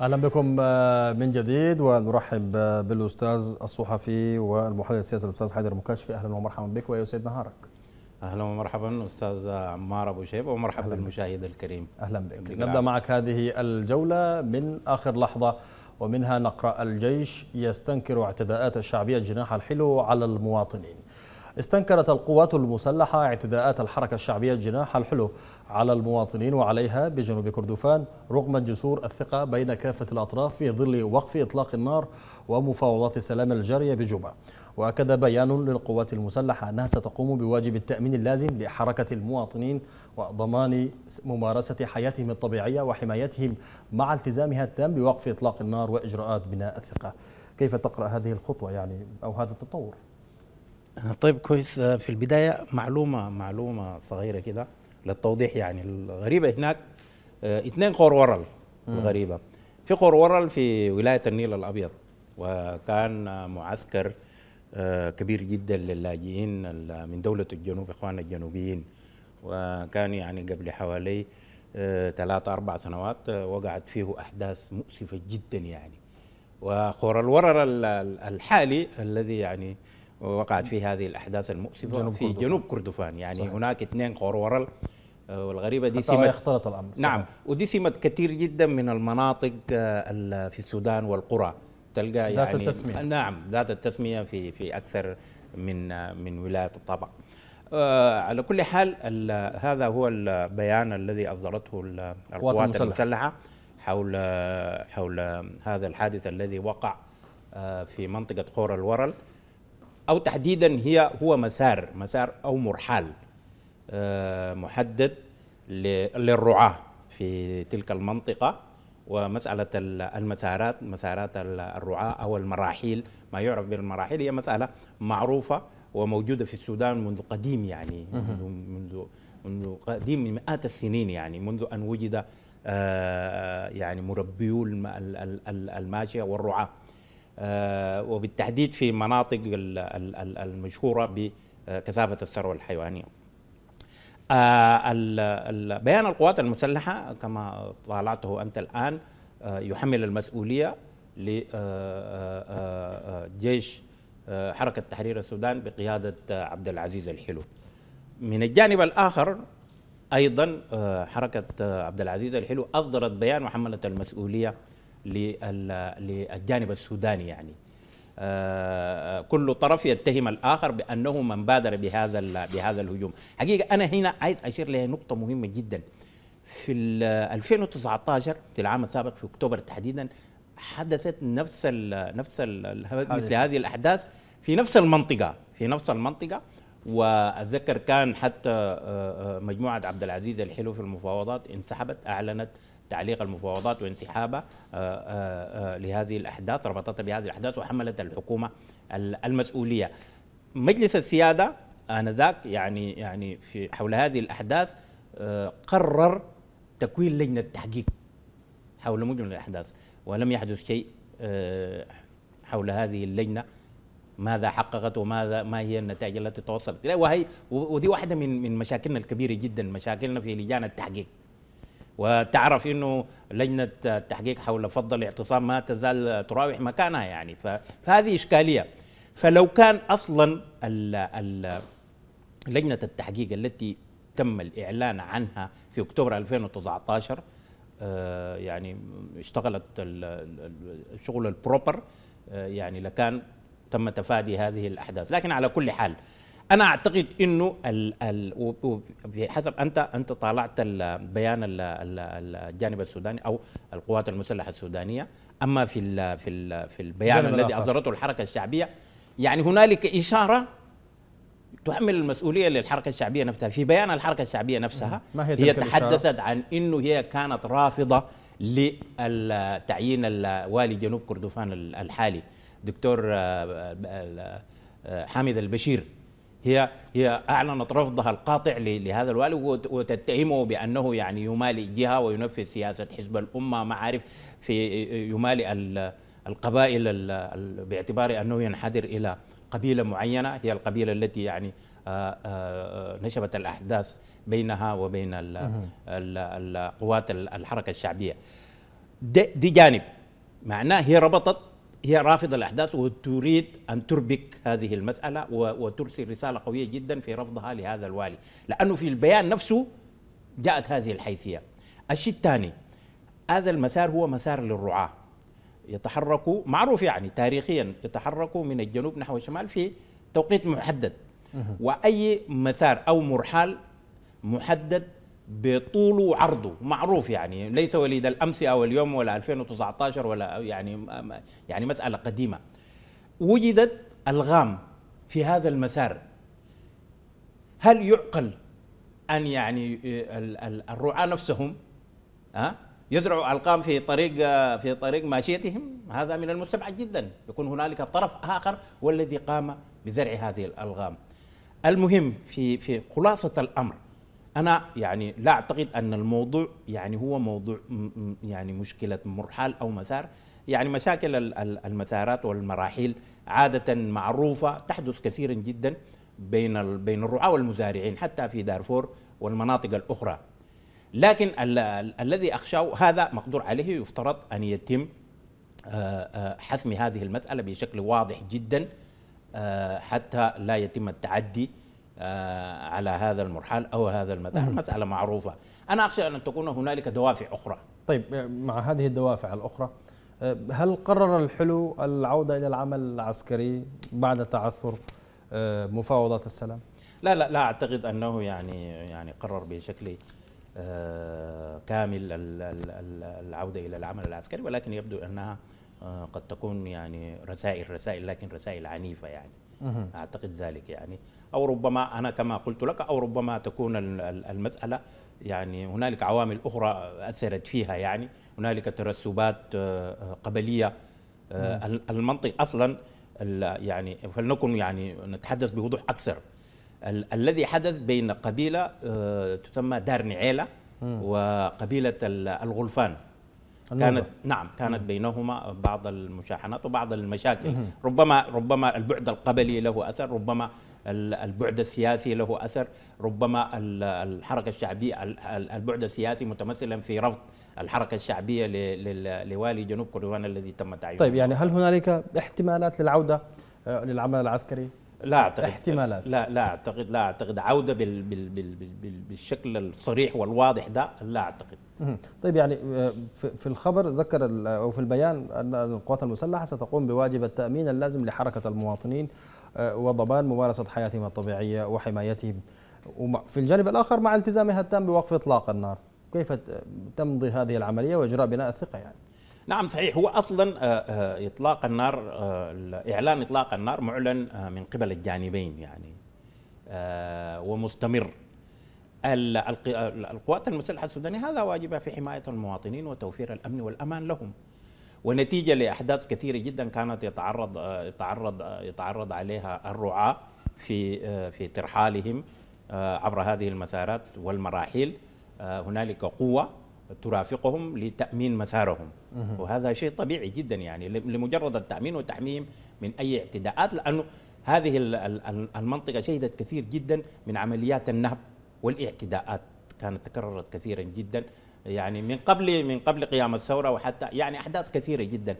اهلا بكم آه، من جديد ونرحب آه، بالاستاذ الصحفي والمحلل السياسي الاستاذ حيدر مكاشفي اهلا ومرحبا بك ويا سيد نهارك اهلا ومرحبا استاذ عمار ابو شيبه ومرحبا بالمشاهد الكريم اهلا بك نبدا معك هذه الجوله من اخر لحظه ومنها نقرا الجيش يستنكر اعتداءات الشعبيه الجناح الحلو على المواطنين استنكرت القوات المسلحة اعتداءات الحركة الشعبية جناح الحلو على المواطنين وعليها بجنوب كردفان رغم جسور الثقة بين كافة الأطراف في ظل وقف إطلاق النار ومفاوضات السلام الجارية بجوبا وأكد بيان للقوات المسلحة أنها ستقوم بواجب التأمين اللازم لحركة المواطنين وضمان ممارسة حياتهم الطبيعية وحمايتهم مع التزامها التام بوقف إطلاق النار وإجراءات بناء الثقة كيف تقرأ هذه الخطوة يعني أو هذا التطور؟ طيب كويس آه، في البداية معلومة معلومة صغيرة كده للتوضيح يعني الغريبة هناك آه، اثنين خور ورل الغريبة في خور ورل في ولاية النيل الأبيض وكان معسكر آه، كبير جدا للاجئين من دولة الجنوب إخواننا الجنوبيين وكان يعني قبل حوالي ثلاثة أربع سنوات وقعت فيه أحداث مؤسفة جدا يعني وخور الورر الحالي الذي يعني وقعت فيه هذه الأحداث المؤسفة جنوب في كردوفان. جنوب كردفان يعني صحيح. هناك اثنين قرورل آه، والغريبة دي سمت اختلط الأمر نعم صحيح. ودي سمت كثير جدا من المناطق آه، في السودان والقرى تلقى ذات يعني التسمية. نعم ذات التسمية في في أكثر من آه، من ولاية الطبع على كل حال هذا هو البيان الذي أصدرته القوات المسلحة. المسلحة حول حول هذا الحادث الذي وقع في منطقة قور الورل أو تحديدا هي هو مسار مسار أو مرحال آه، محدد للرعاة في تلك المنطقة ومسألة المسارات مسارات الرعاة أو المراحيل ما يعرف بالمراحيل هي مسألة معروفة وموجودة في السودان منذ قديم يعني منذ, منذ منذ قديم مئات السنين يعني منذ أن وجد آه، يعني مربيو الماشية والرعاة آه، وبالتحديد في مناطق المشهورة بكثافة الثروة الحيوانية آه، بيان القوات المسلحة كما طالعته أنت الآن آه، يحمل المسؤولية لجيش حركة تحرير السودان بقيادة عبد العزيز الحلو من الجانب الآخر أيضا حركة عبد العزيز الحلو أصدرت بيان وحملت المسؤولية للجانب السوداني يعني آه، آه، كل طرف يتهم الاخر بانه من بادر بهذا بهذا الهجوم حقيقه انا هنا عايز اشير لنقطه مهمه جدا في 2019 في العام السابق في اكتوبر تحديدا حدثت نفس الـ نفس الـ مثل هذه الاحداث في نفس المنطقه في نفس المنطقه واتذكر كان حتى آه، آه، مجموعه عبد العزيز الحلو في المفاوضات انسحبت اعلنت تعليق المفاوضات وانسحابها آه، لهذه الاحداث ربطتها بهذه الاحداث وحملت الحكومه المسؤوليه. مجلس السياده انذاك يعني يعني في حول هذه الاحداث قرر تكوين لجنه تحقيق حول مجمل الاحداث ولم يحدث شيء حول هذه اللجنه ماذا حققت وماذا ما هي النتائج التي توصلت اليها وهي ودي واحده من من مشاكلنا الكبيره جدا مشاكلنا في لجان التحقيق وتعرف انه لجنه التحقيق حول فض الاعتصام ما تزال تراوح مكانها يعني فهذه اشكاليه فلو كان اصلا ال ال لجنه التحقيق التي تم الاعلان عنها في اكتوبر 2019 آه، يعني اشتغلت الشغل البروبر آه، يعني لكان تم تفادي هذه الاحداث لكن على كل حال انا اعتقد انه ال ال بحسب انت انت طالعت البيان الجانب السوداني او القوات المسلحه السودانيه اما في ال في ال في البيان الذي اصدرته الحركه الشعبيه يعني هنالك اشاره تحمل المسؤوليه للحركه الشعبيه نفسها في بيان الحركه الشعبيه نفسها ما هي, هي تحدثت عن انه هي كانت رافضه لتعيين والي جنوب كردفان الحالي دكتور آه، آه، آه، حامد البشير هي هي اعلنت رفضها القاطع لهذا الوالي وتتهمه بانه يعني يمالي جهه وينفذ سياسه حزب الامه معارف في يمالي القبائل باعتبار انه ينحدر الى قبيله معينه هي القبيله التي يعني نشبت الاحداث بينها وبين القوات الحركه الشعبيه دي جانب معناه هي ربطت هي رافضة الأحداث وتريد أن تربك هذه المسألة وترسل رسالة قوية جدا في رفضها لهذا الوالي لأنه في البيان نفسه جاءت هذه الحيثية الشيء الثاني هذا المسار هو مسار للرعاة يتحركوا معروف يعني تاريخيا يتحركوا من الجنوب نحو الشمال في توقيت محدد وأي مسار أو مرحال محدد بطوله وعرضه معروف يعني ليس وليد الامس او اليوم ولا 2019 ولا يعني يعني مساله قديمه وجدت الغام في هذا المسار هل يعقل ان يعني الرعاة نفسهم ها يزرعوا القام في طريق في طريق ماشيتهم هذا من المستبعد جدا يكون هنالك طرف اخر والذي قام بزرع هذه الالغام المهم في في خلاصه الامر انا يعني لا اعتقد ان الموضوع يعني هو موضوع يعني مشكله مرحال او مسار يعني مشاكل المسارات والمراحيل عاده معروفه تحدث كثيرا جدا بين بين الرعاه والمزارعين حتى في دارفور والمناطق الاخرى لكن ال ال الذي اخشاه هذا مقدور عليه يفترض ان يتم آه، آه، حسم هذه المساله بشكل واضح جدا آه، حتى لا يتم التعدي آه، على هذا المرحال او هذا المذهب مساله معروفه انا اخشى ان تكون هنالك دوافع اخرى طيب آه، مع هذه الدوافع الاخرى آه، هل قرر الحلو العوده الى العمل العسكري بعد تعثر مفاوضات السلام لا لا لا اعتقد انه يعني يعني قرر بشكل كامل العوده الى العمل العسكري ولكن يبدو انها آه، قد تكون يعني رسائل رسائل لكن رسائل عنيفة يعني أعتقد ذلك يعني أو ربما أنا كما قلت لك أو ربما تكون المسألة يعني هنالك عوامل أخرى أثرت فيها يعني هنالك ترسبات آه، آه، قبلية المنطق أصلا يعني فلنكن يعني نتحدث بوضوح أكثر ال الذي حدث بين قبيلة تسمى دار نعيلة وقبيلة الغلفان كانت نعم كانت بينهما بعض المشاحنات وبعض المشاكل ربما ربما البعد القبلي له اثر ربما البعد السياسي له اثر ربما الحركه الشعبيه البعد السياسي متمثلا في رفض الحركه الشعبيه لوالي جنوب كردفان الذي تم تعيينه طيب يعني هل هنالك احتمالات للعوده آه، للعمل العسكري لا اعتقد احتمالات لا لا اعتقد لا اعتقد عوده بال بال بال بال بالشكل الصريح والواضح ده لا اعتقد طيب يعني آه، في الخبر ذكر او في البيان ان القوات المسلحه ستقوم بواجب التامين اللازم لحركه المواطنين آه، وضمان ممارسه حياتهم الطبيعيه وحمايتهم وفي الجانب الاخر مع التزامها التام بوقف اطلاق النار كيف تمضي هذه العمليه واجراء بناء الثقه يعني نعم صحيح هو اصلا آه، آه، اطلاق النار آه، اعلان اطلاق النار معلن من قبل الجانبين يعني ومستمر القوات المسلحه السودانيه هذا واجبها في حمايه المواطنين وتوفير الامن والامان لهم ونتيجه لاحداث كثيره جدا كانت يتعرض يتعرض يتعرض عليها الرعاه في في ترحالهم عبر هذه المسارات والمراحل هنالك قوه ترافقهم لتأمين مسارهم وهذا شيء طبيعي جدا يعني لمجرد التأمين والتحميم من أي اعتداءات لأنه هذه المنطقة شهدت كثير جدا من عمليات النهب والاعتداءات كانت تكررت كثيرا جدا يعني من قبل من قبل قيام الثورة وحتى يعني أحداث كثيرة جدا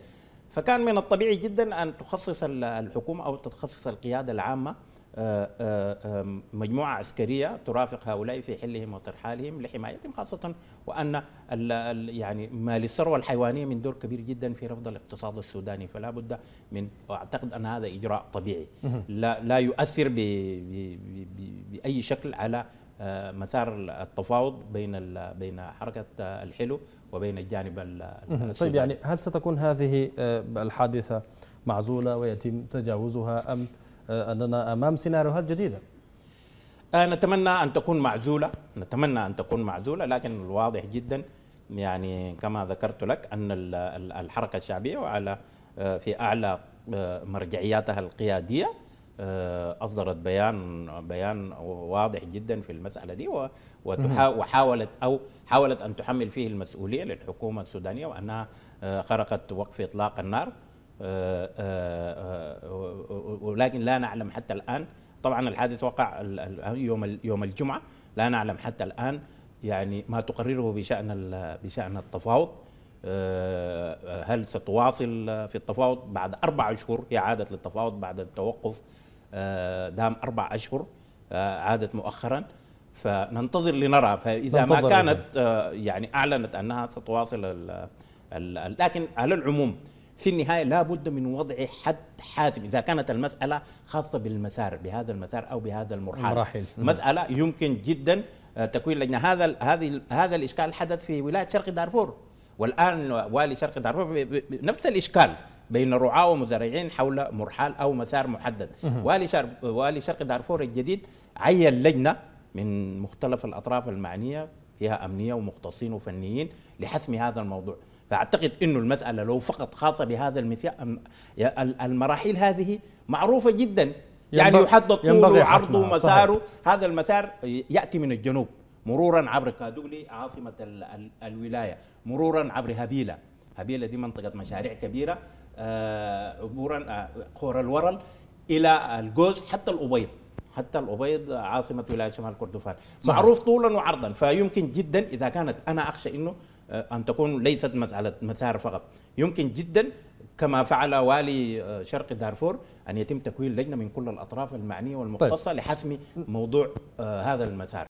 فكان من الطبيعي جدا أن تخصص الحكومة أو تخصص القيادة العامة آه، آه، مجموعة عسكرية ترافق هؤلاء في حلهم وترحالهم لحمايتهم خاصة وأن يعني ما للثروة الحيوانية من دور كبير جدا في رفض الاقتصاد السوداني فلا بد من وأعتقد أن هذا إجراء طبيعي لا, لا يؤثر بأي شكل على آه، مسار التفاوض بين بين حركه الحلو وبين الجانب طيب يعني هل ستكون هذه الحادثه معزوله ويتم تجاوزها ام آه، أننا أمام سيناريوهات جديدة آه، نتمنى أن تكون معزولة نتمنى أن تكون معزولة لكن الواضح جدا يعني كما ذكرت لك أن الحركة الشعبية وعلى آه، في أعلى مرجعياتها القيادية أصدرت بيان بيان واضح جدا في المسألة دي وحاولت أو حاولت أن تحمل فيه المسؤولية للحكومة السودانية وأنها خرقت وقف إطلاق النار ولكن لا نعلم حتى الآن طبعا الحادث وقع يوم يوم الجمعة لا نعلم حتى الآن يعني ما تقرره بشأن بشأن التفاوض آه، هل ستواصل في التفاوض بعد أربع أشهر هي عادت للتفاوض بعد التوقف آه، دام أربع أشهر آه، عادت مؤخرا فننتظر لنرى فإذا ما كانت يعني أعلنت أنها ستواصل لكن على العموم في النهايه لابد من وضع حد حاسم اذا كانت المساله خاصه بالمسار بهذا المسار او بهذا المرحله مراحل. مساله يمكن جدا آه، تكوين لجنه هذا هذه هذا الاشكال حدث في ولايه شرق دارفور والان والي شرق دارفور نفس الاشكال بين رعاه ومزارعين حول مرحال او مسار محدد والي شرق والي شرق دارفور الجديد عين لجنه من مختلف الاطراف المعنيه فيها امنيه ومختصين وفنيين لحسم هذا الموضوع فاعتقد انه المساله لو فقط خاصه بهذا المثال المراحل هذه معروفه جدا يعني يحدد طوله وعرضه ومساره هذا المسار ياتي من الجنوب مرورا عبر كادولي عاصمه الـ الـ الولايه مرورا عبر هبيله هبيله دي منطقه مشاريع كبيره آه، عبورا قور آه، الورل الى الجوز حتى الابيض حتى الأبيض عاصمة ولاية شمال كردفان معروف طولا وعرضا فيمكن جدا إذا كانت أنا أخشى أنه آه، أن تكون ليست مسألة مسار فقط يمكن جدا كما فعل والي آه، شرق دارفور أن يتم تكوين لجنة من كل الأطراف المعنية والمختصة طيب. لحسم موضوع آه، هذا المسار